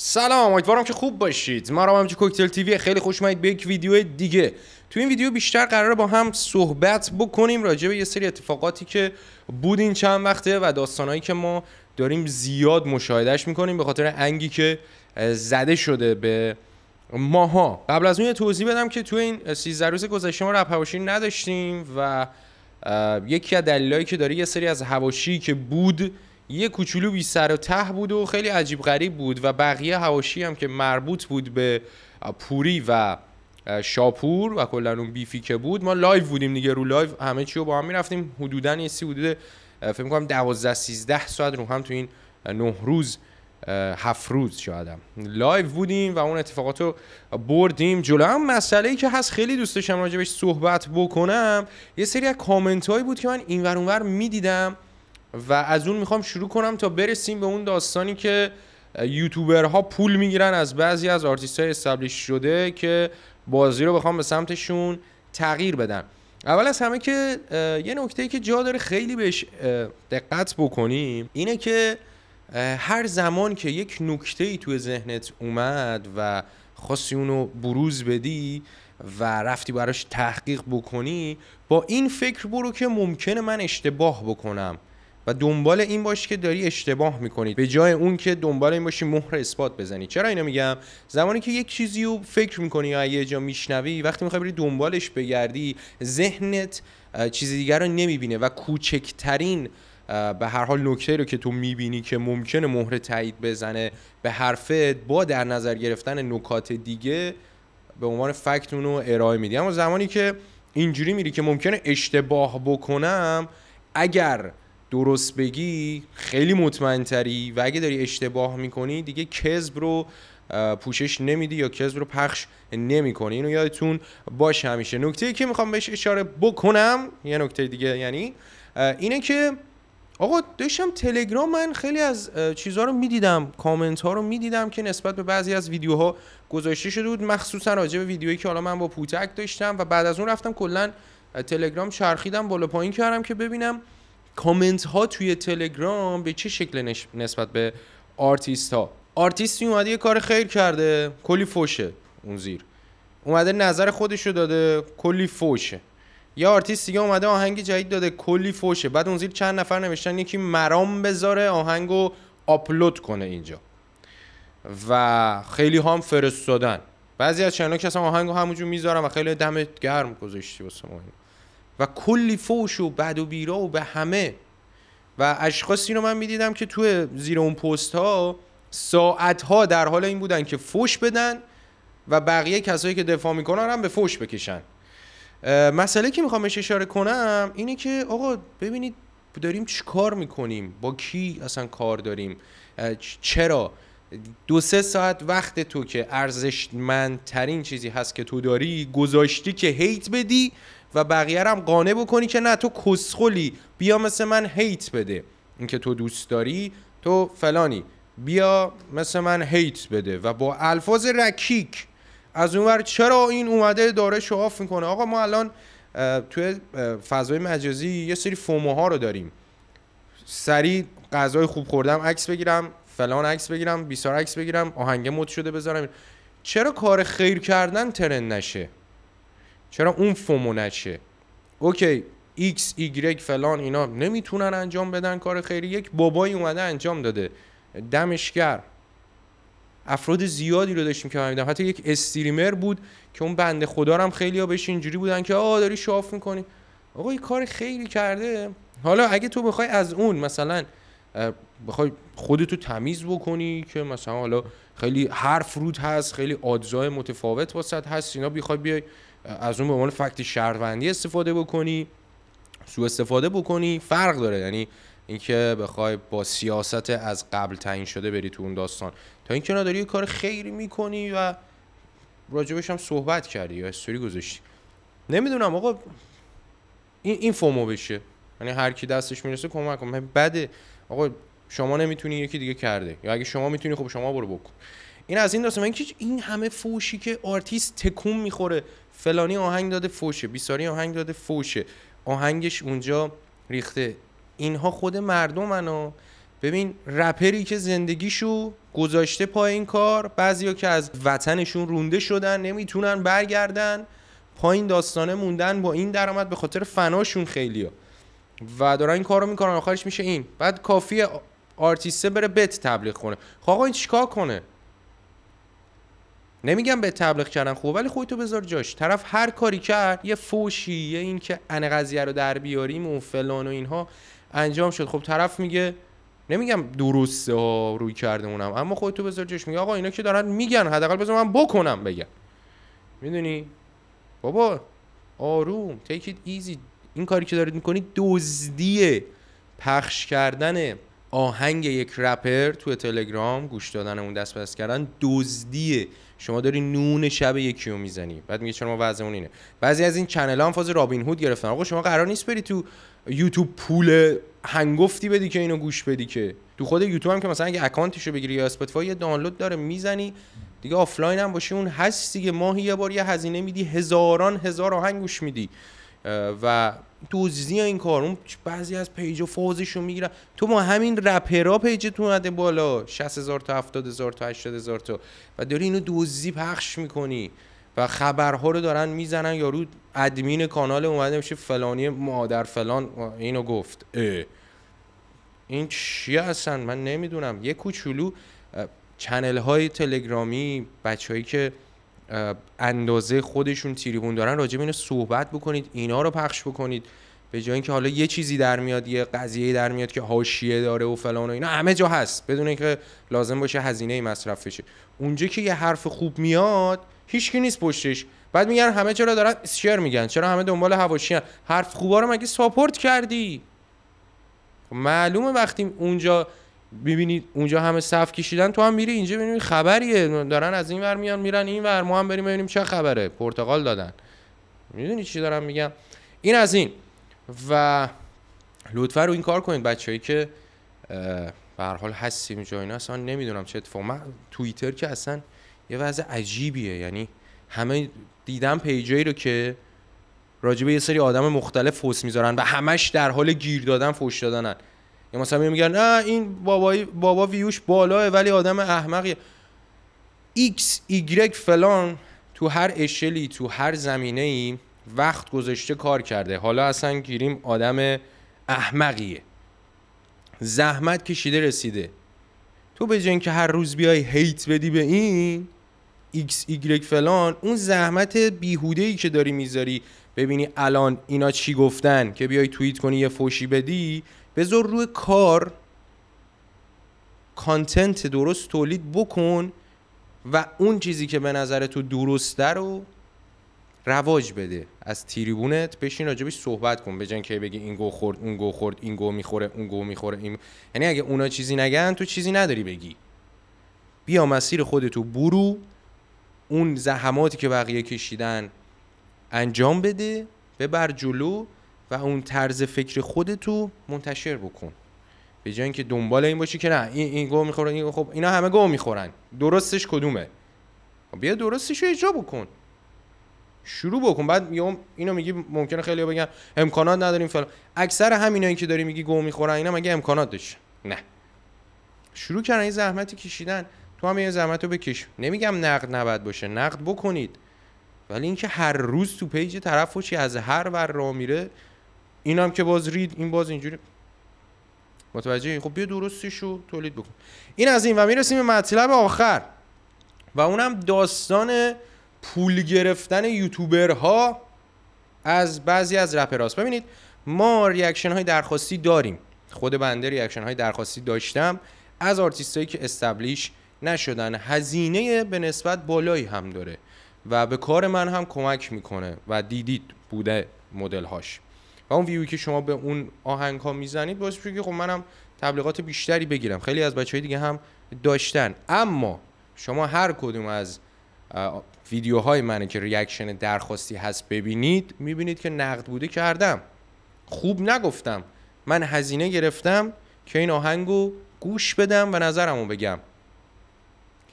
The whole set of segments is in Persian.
سلام امیدوارم که خوب باشید ما رامجی کوکتل تیوی خیلی خوش اومدید به یک ویدیو دیگه تو این ویدیو بیشتر قراره با هم صحبت بکنیم راجع به یه سری اتفاقاتی که بود این چند وقته و داستانهایی که ما داریم زیاد مشاهدهش میکنیم به خاطر انگی که زده شده به ماها قبل از اون یه توضیح بدم که تو این 13 روز گذشته ما رپ هواشی نداشتیم و یکی از دلایلی که داره یه سری از هواشی که بود یه کوچولو بی سر و ته بود و خیلی عجیب غریب بود و بقیه هواشی هم که مربوط بود به پوری و شاپور و کلا اون بیفی که بود ما لایو بودیم دیگه رو لایو همه چی رو با هم میرفتیم حدودا یه سی حدود فکر می‌کنم 12 13 ساعت رو هم تو این نه روز هفت روز شاید لایو بودیم و اون اتفاقات رو بردیم جلو هم مسئله ای که هست خیلی دوست داشتم راجع صحبت بکنم یه سری از کامنت هایی بود که من اینور اونور میدیدم و از اون میخوام شروع کنم تا برسیم به اون داستانی که یوتیوبرها پول میگیرن از بعضی از آرتیست های استبلیش شده که بازی رو بخوام به سمتشون تغییر بدن اول از همه که یه نکته که جا داره خیلی بهش دقت بکنیم اینه که هر زمان که یک نکته ای توی ذهنت اومد و خواستی اونو بروز بدی و رفتی براش تحقیق بکنی با این فکر برو که ممکنه من اشتباه بکنم و دنبال این باش که داری اشتباه میکنی به جای اون که دنبال این باشی مهر اثبات بزنی چرا اینو میگم زمانی که یک چیزی رو فکر میکنی یا یه جا میشنوی وقتی میخوای بری دنبالش بگردی ذهنت چیز دیگر رو نمیبینه و کوچکترین به هر حال نکته رو که تو میبینی که ممکنه مهر تایید بزنه به حرفت با در نظر گرفتن نکات دیگه به عنوان فکت اونو ارائه میدی اما زمانی که اینجوری میری که ممکنه اشتباه بکنم اگر درست بگی خیلی مطمئن تری و اگه داری اشتباه میکنی دیگه کذب رو پوشش نمیدی یا کذب رو پخش نمیکنی اینو یادتون باشه همیشه نکته ای که میخوام بهش اشاره بکنم یه نکته دیگه یعنی اینه که آقا داشتم تلگرام من خیلی از چیزها رو میدیدم کامنت ها رو میدیدم که نسبت به بعضی از ویدیوها گذاشته شده بود مخصوصا راجع به ویدیویی که حالا من با پوتک داشتم و بعد از اون رفتم کلا تلگرام چرخیدم بالا پایین کردم که ببینم کامنت ها توی تلگرام به چه شکل نسبت به آرتیست ها آرتیستی اومده یه کار خیر کرده کلی فوشه اون زیر اومده نظر خودشو داده کلی فوشه یا آرتیست دیگه اومده آهنگ جدید داده کلی فوشه بعد اون زیر چند نفر نوشتن یکی مرام بذاره آهنگو آپلود کنه اینجا و خیلی هم فرستادن بعضی از چنل‌ها که اصلا آهنگو همونجور میذارم و خیلی دمت گرم گذاشتی واسه ما و کلی فوش و بد و بیرا و به همه و اشخاصی رو من میدیدم که توی زیر اون پست ها ساعت ها در حال این بودن که فوش بدن و بقیه کسایی که دفاع میکنن هم به فوش بکشن مسئله که میخوام اشاره کنم اینه که آقا ببینید داریم چی کار میکنیم با کی اصلا کار داریم چرا دو سه ساعت وقت تو که ارزشمندترین چیزی هست که تو داری گذاشتی که هیت بدی و بقیه هم قانع بکنی که نه تو کسخلی بیا مثل من هیت بده اینکه تو دوست داری تو فلانی بیا مثل من هیت بده و با الفاظ رکیک از اونور چرا این اومده داره شعاف میکنه آقا ما الان توی فضای مجازی یه سری ها رو داریم سریع غذای خوب خوردم عکس بگیرم فلان عکس بگیرم بیسار عکس بگیرم آهنگ مد شده بذارم چرا کار خیر کردن ترن نشه چرا اون فومو نشه اوکی ایکس ایگرگ فلان اینا نمیتونن انجام بدن کار خیری یک بابایی اومده انجام داده دمشگر افراد زیادی رو داشتیم که حتی یک استریمر بود که اون بنده خدا هم خیلی ها بهش اینجوری بودن که آه داری شاف میکنی آقا این کار خیلی کرده حالا اگه تو بخوای از اون مثلا بخوای خودتو تمیز بکنی که مثلا حالا خیلی حرف رود هست خیلی آدزای متفاوت واسد هست اینا بخوای بیای از اون به عنوان فکت شهروندی استفاده بکنی سوء استفاده بکنی فرق داره یعنی اینکه بخوای با سیاست از قبل تعیین شده بری تو اون داستان تا اینکه نداری یه کار خیری میکنی و راجبش هم صحبت کردی یا استوری گذاشتی نمیدونم آقا این این فومو بشه یعنی هر کی دستش میرسه کمک کنه بده آقا شما نمیتونی یکی دیگه کرده یا اگه شما میتونی خب شما برو بکن این از این داستان این همه فوشی که آرتیست تکون میخوره فلانی آهنگ داده فوشه بیساری آهنگ داده فوشه آهنگش اونجا ریخته اینها خود مردم ببین رپری که زندگیشو گذاشته پای این کار بعضیا که از وطنشون رونده شدن نمیتونن برگردن پایین داستانه موندن با این درآمد به خاطر فناشون خیلیا و دارن این کار رو میکنن آخرش میشه این بعد کافی آرتیسته بره بت تبلیغ کنه خب آقا این چیکار کنه نمیگم به تبلیغ کردن خوب ولی خودتو بذار جاش طرف هر کاری کرد یه فوشی یه این که ان قضیه رو در بیاریم و فلان و اینها انجام شد خب طرف میگه نمیگم درسته ها روی کرده اونم اما خودتو بذار جاش میگه آقا اینا که دارن میگن حداقل بذار من بکنم بگم میدونی بابا آروم تیکید ایزی این کاری که دارید میکنید دزدیه پخش کردن آهنگ یک رپر تو تلگرام گوش دادن اون دست پس کردن دزدیه شما داری نون شب یکی رو میزنی بعد میگه چرا ما وضعمون اینه بعضی از این چنل هم فاز رابین هود گرفتن آقا شما قرار نیست بری تو یوتیوب پول هنگفتی بدی که اینو گوش بدی که تو خود یوتیوب هم که مثلا اگه رو بگیری یا اسپاتیفای یه دانلود داره میزنی دیگه آفلاین هم باشی اون هست که ماهی یه بار یه هزینه میدی هزاران هزار آهنگ گوش میدی و دزدی این کار اون بعضی از پیج و رو میگیرن تو ما همین رپرا پیجت اومده بالا 60 هزار تا 70 هزار تا 80 هزار تا و داری اینو دوزی پخش میکنی و خبرها رو دارن میزنن یارو ادمین کانال اومده میشه فلانی مادر فلان اینو گفت این چی هستن من نمیدونم یه کوچولو چنل های تلگرامی بچههایی که اندازه خودشون تریبون دارن راجع به صحبت بکنید اینا رو پخش بکنید به جای اینکه حالا یه چیزی در میاد یه قضیه در میاد که حاشیه داره و فلان و اینا همه جا هست بدون اینکه لازم باشه هزینه مصرف بشه اونجا که یه حرف خوب میاد هیچکی نیست پشتش بعد میگن همه چرا دارن شیر میگن چرا همه دنبال هواشی هن. حرف خوبا رو مگه ساپورت کردی خب معلومه وقتی اونجا میبینی اونجا همه صف کشیدن تو هم میری اینجا ببینی خبریه دارن از این ور میان میرن این ور ما هم بریم ببینیم چه خبره پرتغال دادن میدونی چی دارم میگم این از این و لطفا رو این کار کنید بچه‌ای که به هر حال هستیم اینجا اینا اصلا نمیدونم چه اتفاق من توییتر که اصلا یه وضع عجیبیه یعنی همه دیدم پیجایی رو که راجبه یه سری آدم مختلف فوس میذارن و همش در حال گیر دادن فوش دادنن یا مثلا میگن نه این بابای بابا ویوش بالاه ولی آدم احمقیه ایکس ایگرگ فلان تو هر اشلی تو هر زمینه ای وقت گذشته کار کرده حالا اصلا گیریم آدم احمقیه زحمت کشیده رسیده تو به جای اینکه هر روز بیای هیت بدی به این ایکس ایگرگ فلان اون زحمت بیهوده ای که داری میذاری ببینی الان اینا چی گفتن که بیای توییت کنی یه فوشی بدی بذار روی کار کانتنت درست تولید بکن و اون چیزی که به نظر تو درسته رو رواج بده از تیریبونت بشین راجبش صحبت کن بجن که بگی این گو خورد اون گو خورد این گو میخوره اون گو میخوره این یعنی اگه اونا چیزی نگن تو چیزی نداری بگی بیا مسیر خودتو برو اون زحماتی که بقیه کشیدن انجام بده ببر جلو و اون طرز فکر خودتو منتشر بکن به جای اینکه دنبال این باشی که نه این این گو میخورن این خب اینا همه گو میخورن درستش کدومه خب بیا درستش رو اجرا بکن شروع بکن بعد اینو میگی ممکنه خیلی بگن امکانات نداریم فلان اکثر همینایی که داری میگی گو میخورن اینا مگه امکانات داشت نه شروع کردن این زحمت کشیدن تو هم یه زحمت رو بکش نمیگم نقد نباید باشه نقد بکنید ولی اینکه هر روز تو پیج طرف چی از هر ور را میره این هم که باز رید این باز اینجوری متوجه خب بیا درستش رو تولید بکن این از این و میرسیم به مطلب آخر و اونم داستان پول گرفتن یوتیوبرها از بعضی از رپراست ببینید ما ریاکشن های درخواستی داریم خود بنده ریاکشن های درخواستی داشتم از هایی که استبلیش نشدن هزینه به نسبت بالایی هم داره و به کار من هم کمک میکنه و دیدید بوده مدل هاش و اون ویوی که شما به اون آهنگ ها میزنید باعث میشه که خب منم تبلیغات بیشتری بگیرم خیلی از بچه های دیگه هم داشتن اما شما هر کدوم از ویدیوهای منه که ریاکشن درخواستی هست ببینید میبینید که نقد بوده کردم خوب نگفتم من هزینه گرفتم که این آهنگو گوش بدم و نظرمو بگم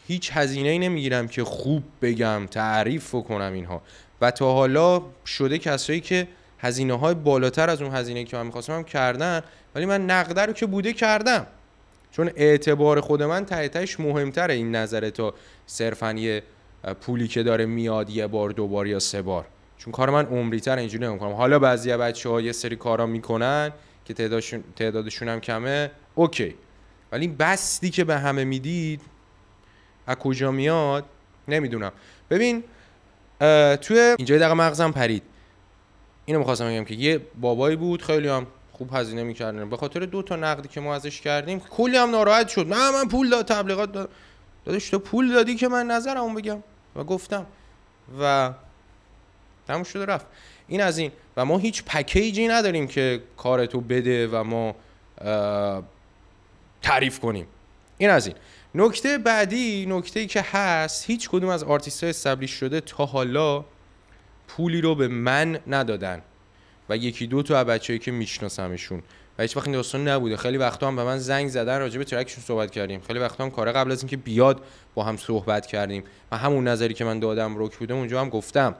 هیچ هزینه ای نمیگیرم که خوب بگم تعریف کنم اینها و تا حالا شده کسایی که هزینه های بالاتر از اون هزینه که من میخواستم هم کردن ولی من نقده رو که بوده کردم چون اعتبار خود من تایتش مهمتره این نظره تا صرفا یه پولی که داره میاد یه بار دو بار یا سه بار چون کار من عمریتر اینجوری نمیکنم حالا بعضی بچه بچه‌ها یه سری کارا میکنن که تعدادشون تعدادشون هم کمه اوکی ولی بستی که به همه میدید از کجا میاد نمیدونم ببین توی اینجا دقیقه مغزم پرید اینو میخواستم بگم که یه بابایی بود خیلی هم خوب هزینه می‌کردن به خاطر دو تا نقدی که ما ازش کردیم کلی هم ناراحت شد نه من پول داد تبلیغات داد دادش تو پول دادی که من نظرمو بگم و گفتم و تموم شد رفت این از این و ما هیچ پکیجی نداریم که کارتو بده و ما تعریف کنیم این از این نکته بعدی نکته ای که هست هیچ کدوم از آرتیست های شده تا حالا پولی رو به من ندادن و یکی دو تا از بچه‌ای که میشناسمشون و هیچ وقت این داستان نبوده خیلی وقتا هم به من زنگ زدن راجع به ترکشون صحبت کردیم خیلی وقتا هم کار قبل از اینکه بیاد با هم صحبت کردیم و همون نظری که من دادم روک بوده اونجا هم گفتم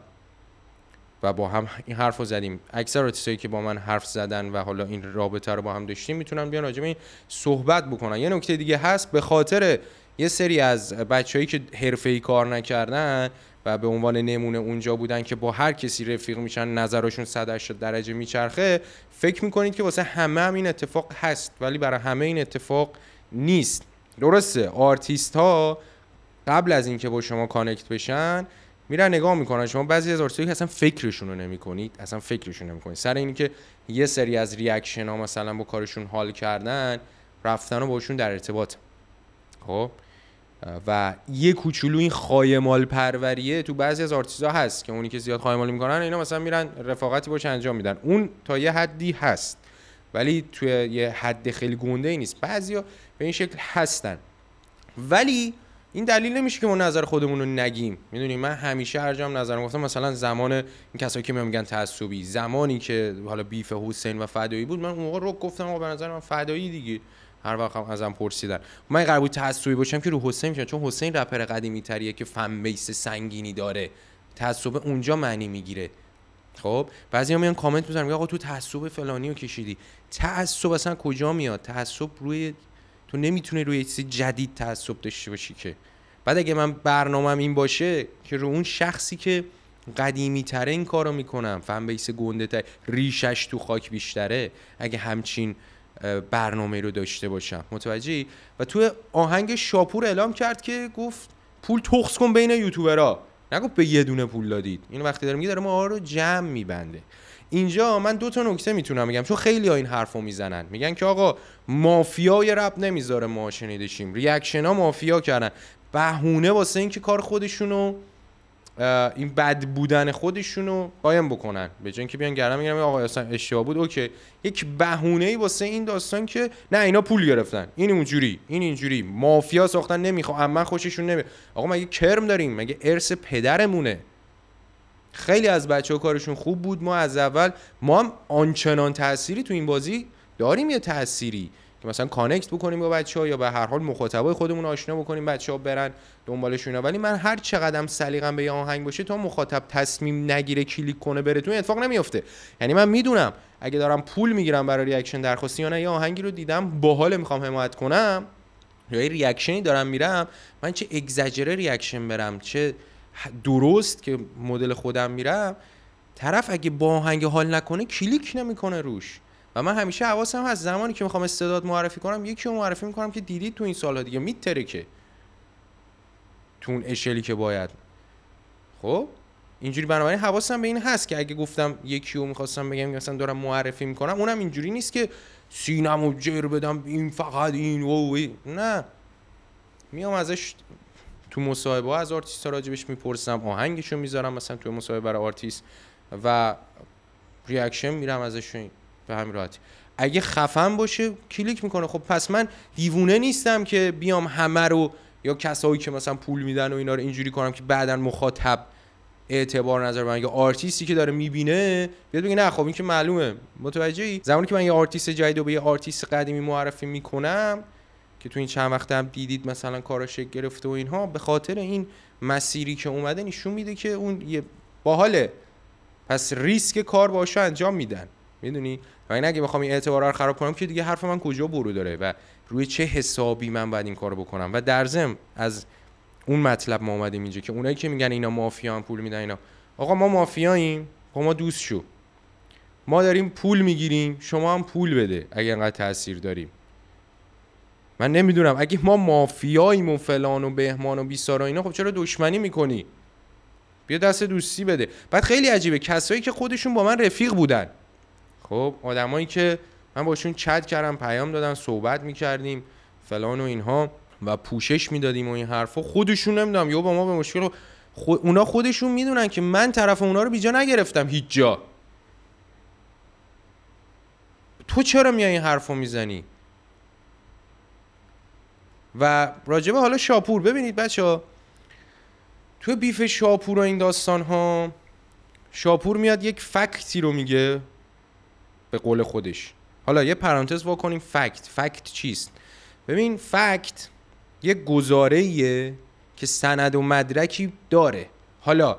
و با هم این حرف رو زدیم اکثر آرتیستایی که با من حرف زدن و حالا این رابطه رو با هم داشتیم میتونن بیان راجع این صحبت بکنن یه نکته دیگه هست به خاطر یه سری از بچههایی که حرفه‌ای کار نکردن و به عنوان نمونه اونجا بودن که با هر کسی رفیق میشن نظرشون 180 درجه میچرخه فکر میکنید که واسه همه هم این اتفاق هست ولی برای همه این اتفاق نیست درسته آرتیست ها قبل از اینکه با شما کانکت بشن میرن نگاه میکنن شما بعضی از آرتیست که اصلا فکرشون رو نمیکنید اصلا فکرشون نمیکنید سر اینکه که یه سری از ریاکشن ها مثلا با کارشون حال کردن رفتن و باشون در ارتباط خب و یه کوچولو این خایمال پروریه تو بعضی از ها هست که اونی که زیاد خایمال میکنن اینا مثلا میرن رفاقتی باش انجام میدن اون تا یه حدی هست ولی توی یه حد خیلی گنده ای نیست بعضیا به این شکل هستن ولی این دلیل نمیشه که ما نظر خودمون رو نگیم میدونی من همیشه هر جام نظرم گفتم مثلا زمان این کسایی که میگن تعصبی زمانی که حالا بیف حسین و فدایی بود من اون موقع رو گفتم آقا به نظر من فدایی دیگه هر وقت هم ازم پرسیدن من قرار بود تعصبی باشم که رو حسین میشم چون حسین رپر قدیمی تریه که فن سنگینی داره تعصب اونجا معنی میگیره خب بعضیا میان کامنت میذارن آقا تو تعصب فلانی رو کشیدی تعصب اصلا کجا میاد تعصب روی تو نمیتونی روی چیز جدید تعصب داشته باشی که بعد اگه من برنامهم این باشه که رو اون شخصی که قدیمی تره این کارو میکنم فن بیس ریشش تو خاک بیشتره اگه همچین برنامه رو داشته باشم متوجهی و تو آهنگ شاپور اعلام کرد که گفت پول تخص کن بین یوتیوبرا نگفت به یه دونه پول دادید این وقتی داره میگه داره ما رو جمع میبنده اینجا من دو تا نکته میتونم بگم چون خیلی ها این حرفو میزنن میگن که آقا مافیای رب نمیذاره ما شنیدشیم ریاکشن ها مافیا کردن بهونه واسه اینکه کار خودشونو این بد بودن خودشون رو قایم بکنن به جای اینکه بیان گردن میگن آقا اصلا اشتباه بود اوکی یک بهونه ای واسه این داستان که نه اینا پول گرفتن این اونجوری این اینجوری مافیا ساختن نمیخوام اما خوششون نمی آقا مگه کرم داریم مگه ارث پدرمونه خیلی از بچه ها کارشون خوب بود ما از اول ما هم آنچنان تأثیری تو این بازی داریم یه تأثیری که مثلا کانکت بکنیم با بچه ها یا به هر حال مخاطبای خودمون آشنا بکنیم بچه ها برن دنبالشون ولی من هر قدم سلیقم به یه آهنگ باشه تا مخاطب تصمیم نگیره کلیک کنه بره تو اتفاق نمیفته یعنی من میدونم اگه دارم پول میگیرم برای ریاکشن درخواستی یا نه یه آهنگی رو دیدم باحال میخوام حمایت کنم یا یه ریاکشنی دارم میرم من چه اگزجره ریاکشن برم چه درست که مدل خودم میرم طرف اگه با آهنگ حال نکنه کلیک نمیکنه روش و من همیشه حواسم هست زمانی که میخوام استعداد معرفی کنم یکی رو معرفی میکنم که دیدید تو این سالها دیگه که تو اون اشلی که باید خب اینجوری بنابراین حواسم به این هست که اگه گفتم یکی رو میخواستم بگم مثلا دارم معرفی میکنم اونم اینجوری نیست که سینم و جر بدم این فقط این و نه میام ازش تو مصاحبه از آرتیست ها راجبش میپرسم آهنگشو میذارم مثلا تو مصاحبه برای آرتیست و ریاکشن میرم ازشون به همین راحتی اگه خفم باشه کلیک میکنه خب پس من دیوونه نیستم که بیام همه رو یا کسایی که مثلا پول میدن و اینا رو اینجوری کنم که بعدا مخاطب اعتبار نظر من یا آرتیستی که داره میبینه بیاد بگه نه خب این که معلومه متوجهی زمانی که من یه آرتیست جدید و به یه آرتیست قدیمی معرفی میکنم که تو این چند وقت هم دیدید مثلا شکل گرفته و اینها به خاطر این مسیری که اومده نشون میده که اون یه باحاله پس ریسک کار باشه انجام میدن میدونی و این اگه بخوام این اعتبار رو خراب کنم که دیگه حرف من کجا برو داره و روی چه حسابی من باید این کارو بکنم و در زم از اون مطلب ما اومدیم اینجا که اونایی که میگن اینا هم پول میدن اینا آقا ما مافیاییم با خب ما دوست شو ما داریم پول میگیریم شما هم پول بده اگه انقدر تاثیر داریم من نمیدونم اگه ما مافیاییم و فلان و بهمان و بیسار و اینا خب چرا دشمنی میکنی بیا دست دوستی بده بعد خیلی عجیبه کسایی که خودشون با من رفیق بودن خب آدمایی که من باشون چت کردم پیام دادم صحبت میکردیم فلان و اینها و پوشش میدادیم و این حرفا خودشون نمیدونم یا با ما به مشکل خود... اونا خودشون میدونن که من طرف اونا رو بیجا نگرفتم هیچ جا تو چرا میای این حرفو میزنی و راجبه حالا شاپور ببینید بچه تو بیف شاپور و این داستان ها شاپور میاد یک فکتی رو میگه قول خودش حالا یه پرانتز وا کنیم فکت فکت چیست ببین فکت یه گزاره که سند و مدرکی داره حالا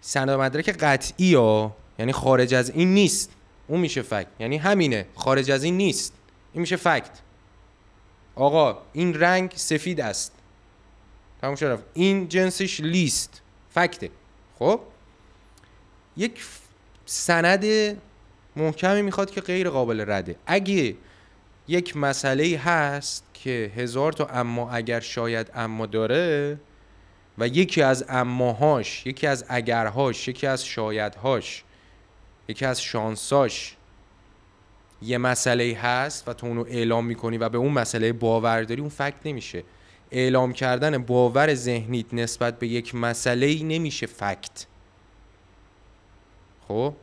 سند و مدرک قطعی ها یعنی خارج از این نیست اون میشه فکت یعنی همینه خارج از این نیست این میشه فکت آقا این رنگ سفید است تموم این جنسش لیست فکته خب یک سند محکمی میخواد که غیر قابل رده اگه یک مسئله هست که هزار تا اما اگر شاید اما داره و یکی از اماهاش یکی از اگرهاش یکی از شایدهاش یکی از شانساش یه مسئله هست و تو اونو اعلام میکنی و به اون مسئله باور داری اون فکت نمیشه اعلام کردن باور ذهنیت نسبت به یک مسئله نمیشه فکت خب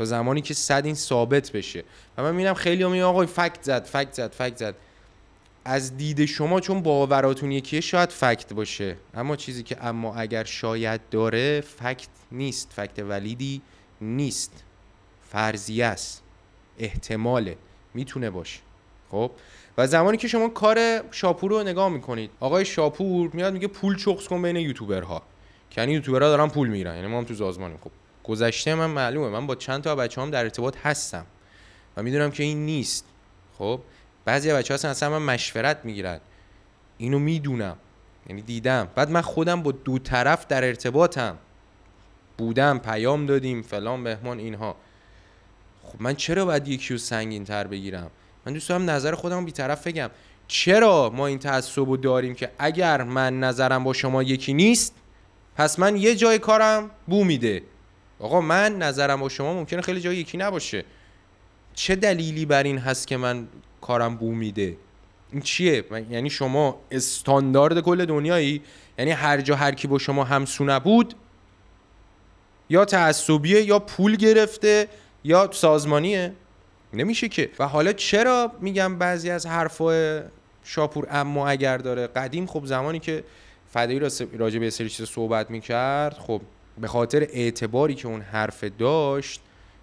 تا زمانی که صد این ثابت بشه و من خیلی هم آقای فکت زد فکت زد فکت زد از دید شما چون باوراتون یکیه شاید فکت باشه اما چیزی که اما اگر شاید داره فکت نیست فکت ولیدی نیست فرضیه است احتماله میتونه باشه خب و زمانی که شما کار شاپور رو نگاه میکنید آقای شاپور میاد میگه پول چخص کن بین یوتیوبرها یعنی یوتیوبرها دارن پول میگیرن یعنی ما هم تو زازمانیم خب گذشته من معلومه من با چند تا بچه هم در ارتباط هستم و میدونم که این نیست خب بعضی بچه هستن اصلا من مشورت میگیرن اینو میدونم یعنی دیدم بعد من خودم با دو طرف در ارتباطم بودم پیام دادیم فلان بهمان اینها خب من چرا باید یکی رو سنگین تر بگیرم من دوست دارم نظر خودم بیطرف بگم چرا ما این تعصب رو داریم که اگر من نظرم با شما یکی نیست پس من یه جای کارم بو میده آقا من نظرم با شما ممکنه خیلی جای یکی نباشه چه دلیلی بر این هست که من کارم بومیده؟ میده این چیه یعنی شما استاندارد کل دنیایی یعنی هر جا هر کی با شما همسو نبود یا تعصبیه یا پول گرفته یا سازمانیه نمیشه که و حالا چرا میگم بعضی از حرفای شاپور اما اگر داره قدیم خب زمانی که فدایی راجع به سری چیز صحبت میکرد خب به خاطر اعتباری که اون حرف داشت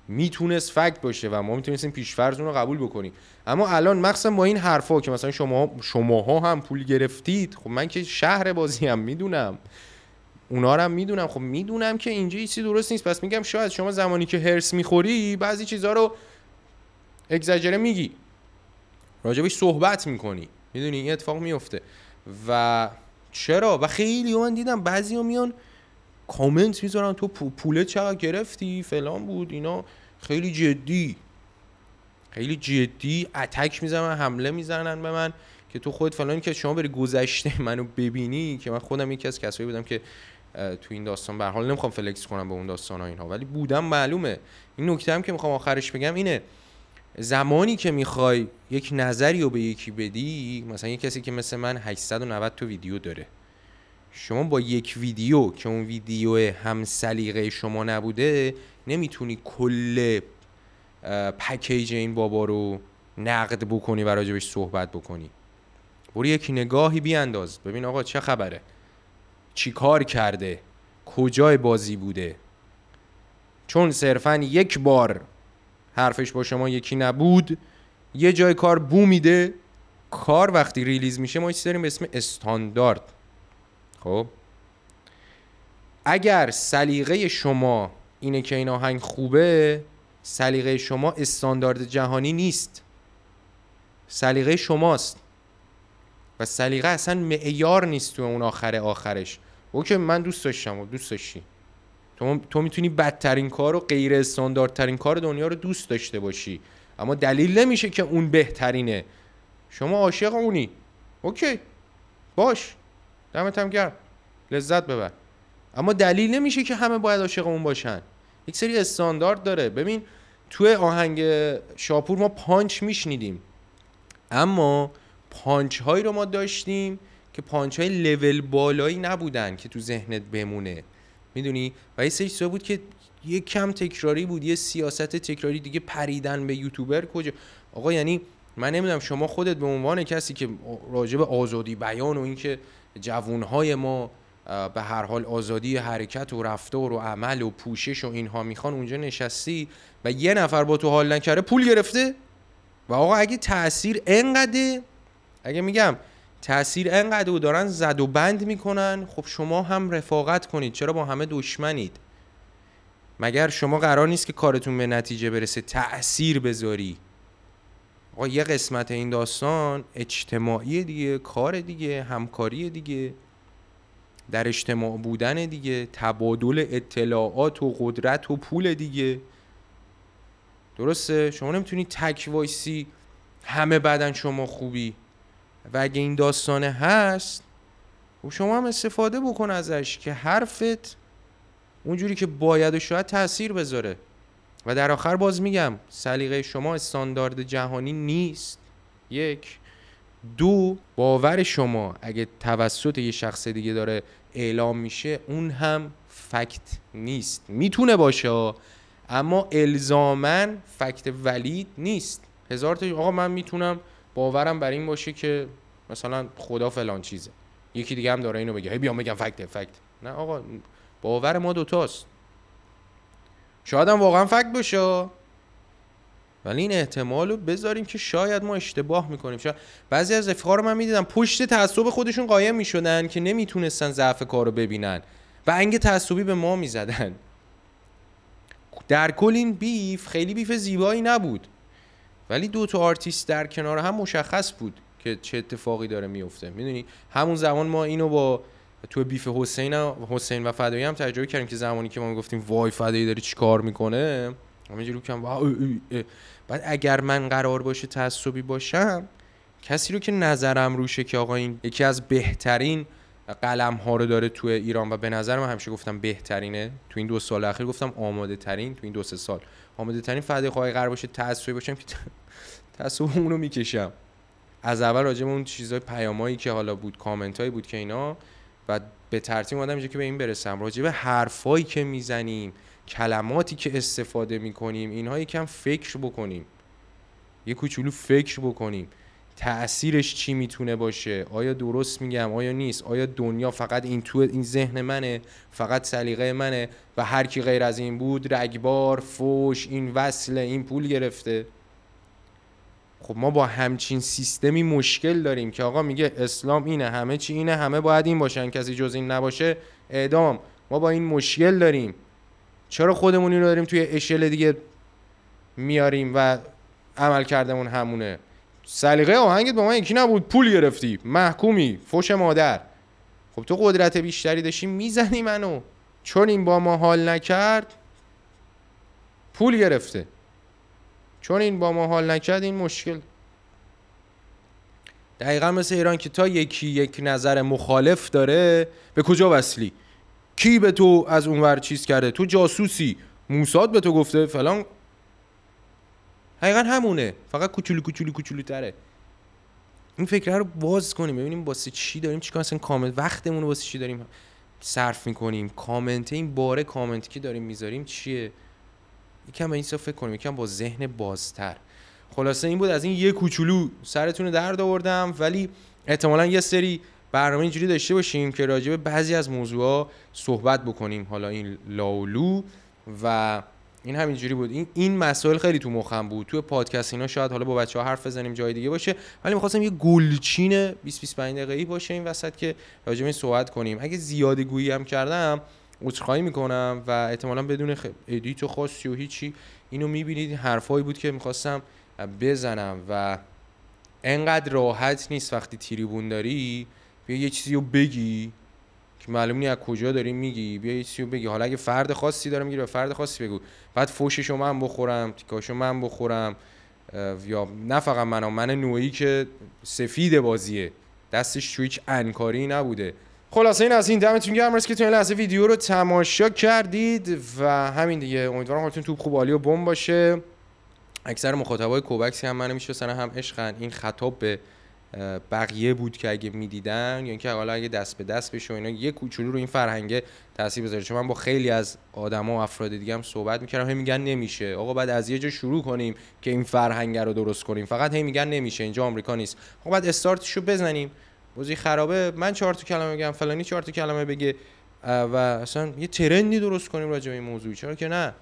میتونست فکت باشه و ما میتونستیم پیشفرز اون رو قبول بکنیم اما الان مخصوصا با این حرفا که مثلا شما شماها هم پول گرفتید خب من که شهر بازی هم میدونم اونا رو هم میدونم خب میدونم که اینجا چیزی درست نیست پس میگم شاید شما زمانی که هرس میخوری بعضی چیزها رو اگزاجره میگی راجبش صحبت میکنی میدونی این اتفاق میفته و چرا و خیلی من دیدم بعضی میان کامنت میذارن تو پوله چقدر گرفتی فلان بود اینا خیلی جدی خیلی جدی اتک میزنن حمله میزنن به من که تو خود فلان که شما بری گذشته منو ببینی که من خودم یکی از کسایی بودم که تو این داستان به حال نمیخوام فلکس کنم به اون داستان ها اینها ولی بودم معلومه این نکته هم که میخوام آخرش بگم اینه زمانی که میخوای یک نظری رو به یکی بدی مثلا یک کسی که مثل من 890 تو ویدیو داره شما با یک ویدیو که اون ویدیو هم سلیقه شما نبوده نمیتونی کل پکیج این بابا رو نقد بکنی و راجبش صحبت بکنی برو یک نگاهی بیانداز ببین آقا چه خبره چی کار کرده کجای بازی بوده چون صرفا یک بار حرفش با شما یکی نبود یه جای کار بو میده کار وقتی ریلیز میشه ما چی داریم به اسم استاندارد خب اگر سلیقه شما اینه که این آهنگ خوبه سلیقه شما استاندارد جهانی نیست سلیقه شماست و سلیقه اصلا معیار نیست تو اون آخر آخرش اوکی من دوست داشتم و دوست داشتی تو, تو میتونی بدترین کار و غیر استانداردترین کار دنیا رو دوست داشته باشی اما دلیل نمیشه که اون بهترینه شما عاشق اونی اوکی باش دمت هم گرم لذت ببر اما دلیل نمیشه که همه باید عاشق اون باشن یک سری استاندارد داره ببین توی آهنگ شاپور ما پانچ میشنیدیم اما پانچ هایی رو ما داشتیم که پانچ های لول بالایی نبودن که تو ذهنت بمونه میدونی و یه سری بود که یه کم تکراری بود یه سیاست تکراری دیگه پریدن به یوتیوبر کجا آقا یعنی من نمیدونم شما خودت به عنوان کسی که راجع به آزادی بیان و اینکه جوانهای ما به هر حال آزادی حرکت و رفتار و عمل و پوشش و اینها میخوان اونجا نشستی و یه نفر با تو حال نکره پول گرفته و آقا اگه تاثیر انقدر اگه میگم تاثیر انقدر و دارن زد و بند میکنن خب شما هم رفاقت کنید چرا با همه دشمنید مگر شما قرار نیست که کارتون به نتیجه برسه تاثیر بذاری آقا یه قسمت این داستان اجتماعی دیگه کار دیگه همکاری دیگه در اجتماع بودن دیگه تبادل اطلاعات و قدرت و پول دیگه درسته شما نمیتونی تک وایسی همه بدن شما خوبی و اگه این داستانه هست و خب شما هم استفاده بکن ازش که حرفت اونجوری که باید و شاید تاثیر بذاره و در آخر باز میگم سلیقه شما استاندارد جهانی نیست یک دو باور شما اگه توسط یه شخص دیگه داره اعلام میشه اون هم فکت نیست میتونه باشه اما الزامن فکت ولید نیست هزار تا آقا من میتونم باورم بر این باشه که مثلا خدا فلان چیزه یکی دیگه هم داره اینو بگه هی بیام بگم فکت فکت نه آقا باور ما دوتاست شاید هم واقعا فکت باشه ولی این احتمال رو بذاریم که شاید ما اشتباه میکنیم شاید بعضی از افکار رو من میدیدم پشت تعصب خودشون قایم میشدن که نمیتونستن ضعف کار رو ببینن و انگ تعصبی به ما میزدن در کل این بیف خیلی بیف زیبایی نبود ولی دو تا آرتیست در کنار هم مشخص بود که چه اتفاقی داره میفته میدونی همون زمان ما اینو با تو بیف حسین حسین و فدایی هم تجربه کردیم که زمانی که ما میگفتیم وای فدایی داری چیکار میکنه همینجوری کم بعد اگر من قرار باشه تعصبی باشم کسی رو که نظرم روشه که آقا این یکی از بهترین قلم ها رو داره تو ایران و به نظر من همیشه گفتم بهترینه تو این دو سال اخیر گفتم آماده ترین تو این دو سه سال آماده ترین فدای خواهی قرار باشه تعصبی باشم که تعصب اون رو میکشم از اول راجع اون چیزای پیامایی که حالا بود کامنت بود که اینا و به ترتیب اومدم اینجا که به این برسم راجع به حرفایی که میزنیم کلماتی که استفاده میکنیم اینها یکم فکر بکنیم یه کوچولو فکر بکنیم تأثیرش چی میتونه باشه آیا درست میگم آیا نیست آیا دنیا فقط این تو این ذهن منه فقط سلیقه منه و هر کی غیر از این بود رگبار فوش این وصل این پول گرفته خب ما با همچین سیستمی مشکل داریم که آقا میگه اسلام اینه همه چی اینه همه باید این باشن کسی جز این نباشه اعدام ما با این مشکل داریم چرا خودمون اینو داریم توی اشل دیگه میاریم و عمل کردمون همونه سلیقه آهنگت با ما یکی نبود پول گرفتی محکومی فش مادر خب تو قدرت بیشتری داشتی میزنی منو چون این با ما حال نکرد پول گرفته چون این با ما حال نکرد این مشکل دقیقا مثل ایران که تا یکی یک نظر مخالف داره به کجا وصلی کی به تو از اونور چیز کرده تو جاسوسی موساد به تو گفته فلان حقیقا همونه فقط کوچولو کوچولو کوچولو تره این فکره رو باز کنیم ببینیم واسه چی داریم چیکار اصلا کامنت وقتمون رو واسه چی داریم صرف میکنیم کامنت این باره کامنت که داریم میذاریم چیه یکم این صفحه فکر کنیم یکم با ذهن بازتر خلاصه این بود از این یه کوچولو سرتون درد آوردم ولی احتمالا یه سری برنامه اینجوری داشته باشیم که راجع به بعضی از موضوعا صحبت بکنیم حالا این لاولو و این همینجوری بود این این مسائل خیلی تو مخم بود تو پادکست اینا شاید حالا با بچه ها حرف بزنیم جای دیگه باشه ولی میخواستم یه گلچین 20 25 دقیقه‌ای باشه این وسط که راجع به این صحبت کنیم اگه زیاد گویی هم کردم عذرخواهی میکنم و احتمالا بدون ادیت و خاصی و هیچی اینو میبینید حرفایی بود که میخواستم بزنم و انقدر راحت نیست وقتی تریبون داری بیا یه چیزی رو بگی که معلوم نیست از کجا داری میگی بیا یه چیزی رو بگی حالا اگه فرد خاصی داره میگیره فرد خاصی بگو بعد فوششو من بخورم تیکاشو من بخورم یا نه فقط من من نوعی که سفید بازیه دستش تو هیچ انکاری نبوده خلاصه این از این دمتون گرم که تو این لحظه ویدیو رو تماشا کردید و همین دیگه امیدوارم حالتون توپ خوب عالی و بم باشه اکثر مخاطبای کوبکسی هم منو میشناسن هم عشقن این خطاب به بقیه بود که اگه میدیدن یا اینکه حالا اگه دست به دست بشه و اینا یه کوچولو رو این فرهنگه تاثیر بذاره چون من با خیلی از آدما و افراد دیگه هم صحبت میکردم هی میگن نمیشه آقا بعد از یه جا شروع کنیم که این فرهنگ رو درست کنیم فقط هی میگن نمیشه اینجا آمریکا نیست خب بعد استارتشو بزنیم بازی خرابه من چهار تا کلمه بگم فلانی چهار تا کلمه بگه و اصلا یه ترندی درست کنیم راجع به این موضوع چرا که نه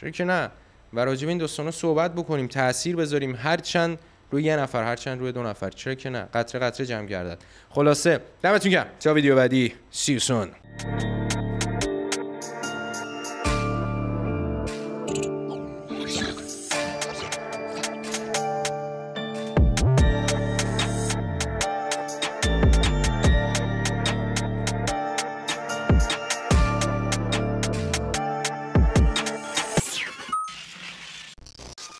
چرا که نه و راجع به این دوستانا صحبت بکنیم تاثیر بذاریم هر چند روی یه نفر هر چند روی دو نفر چرا که نه قطره قطره جمع گردد خلاصه دمتون گرم تا ویدیو بعدی سی